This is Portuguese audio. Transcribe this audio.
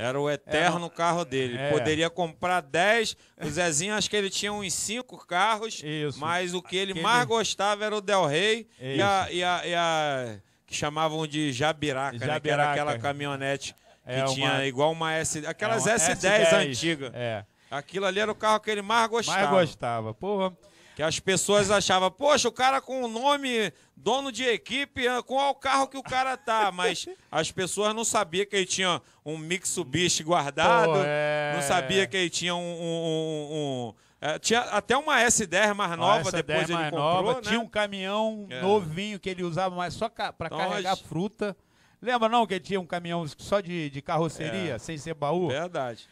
Era o eterno Era... carro dele. É. Poderia comprar 10. O Zezinho, acho que ele tinha uns 5 carros. Isso. Mas o que ele Aquele... mais gostava era o Del Rey Isso. e a, e a, e a que chamavam de Jabiraca, Jabiraca. Né? que era aquela caminhonete que é tinha uma... igual uma S, aquelas é uma S10, S10 antiga. É. Aquilo ali era o carro que ele mais gostava. Mais gostava. Porra, que as pessoas achavam, poxa, o cara com o nome dono de equipe, qual ah, o carro que o cara tá? Mas as pessoas não sabiam que ele tinha um Mitsubishi guardado, Pô, é... não sabia que ele tinha um, um, um, um é, tinha até uma S10 mais nova, S10 depois mais ele comprou, nova, né? Tinha um caminhão é. novinho que ele usava mais só para então, carregar as... fruta. Lembra não que ele tinha um caminhão só de, de carroceria, é. sem ser baú? Verdade.